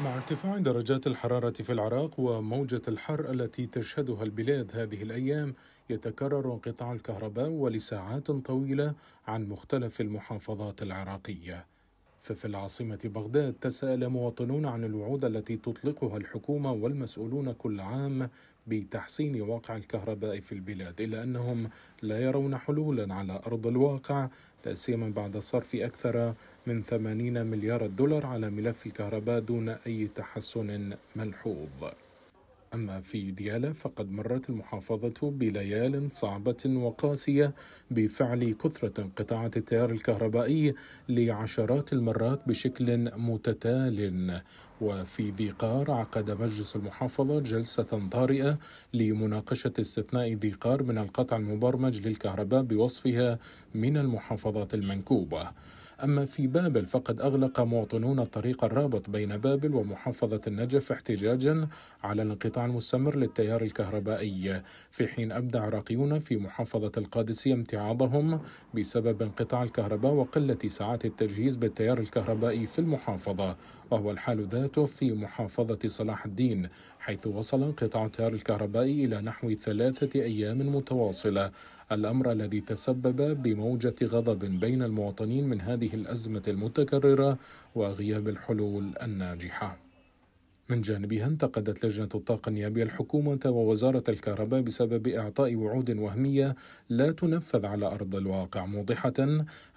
مع ارتفاع درجات الحرارة في العراق وموجة الحر التي تشهدها البلاد هذه الأيام يتكرر انقطاع الكهرباء ولساعات طويلة عن مختلف المحافظات العراقية ففي العاصمة بغداد تساءل مواطنون عن الوعود التي تطلقها الحكومة والمسؤولون كل عام بتحسين واقع الكهرباء في البلاد إلا أنهم لا يرون حلولا على أرض الواقع لا سيما بعد صرف أكثر من 80 مليار دولار على ملف الكهرباء دون أي تحسن ملحوظ أما في ديالى فقد مرت المحافظة بليال صعبة وقاسية بفعل كثرة انقطاع التيار الكهربائي لعشرات المرات بشكل متتال وفي ذي قار عقد مجلس المحافظة جلسة طارئة لمناقشة استثناء ذي قار من القطع المبرمج للكهرباء بوصفها من المحافظات المنكوبة أما في بابل فقد أغلق مواطنون الطريق الرابط بين بابل ومحافظة النجف احتجاجا على الانقطاع المستمر للتيار الكهربائي في حين أبدى عراقيون في محافظة القادسية امتعاضهم بسبب انقطاع الكهرباء وقلة ساعات التجهيز بالتيار الكهربائي في المحافظة وهو الحال ذاته في محافظة صلاح الدين حيث وصل انقطاع التيار الكهربائي إلى نحو ثلاثة أيام متواصلة الأمر الذي تسبب بموجة غضب بين المواطنين من هذه الأزمة المتكررة وغياب الحلول الناجحة من جانبها انتقدت لجنة الطاقة النيابية الحكومة ووزارة الكهرباء بسبب إعطاء وعود وهمية لا تنفذ على أرض الواقع موضحة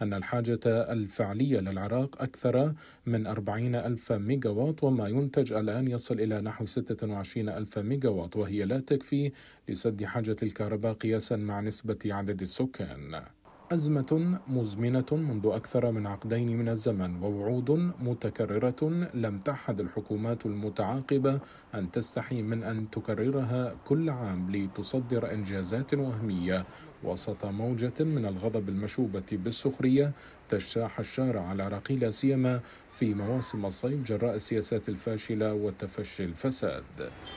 أن الحاجة الفعلية للعراق أكثر من 40 ألف ميجاوات وما ينتج الآن يصل إلى نحو 26 ألف ميجاوات وهي لا تكفي لسد حاجة الكهرباء قياسا مع نسبة عدد السكان أزمة مزمنة منذ أكثر من عقدين من الزمن ووعود متكررة لم تعهد الحكومات المتعاقبة أن تستحي من أن تكررها كل عام لتصدر إنجازات وهمية وسط موجة من الغضب المشوبة بالسخرية تجتاح الشارع على رقي سيما في مواسم الصيف جراء السياسات الفاشلة وتفشي الفساد.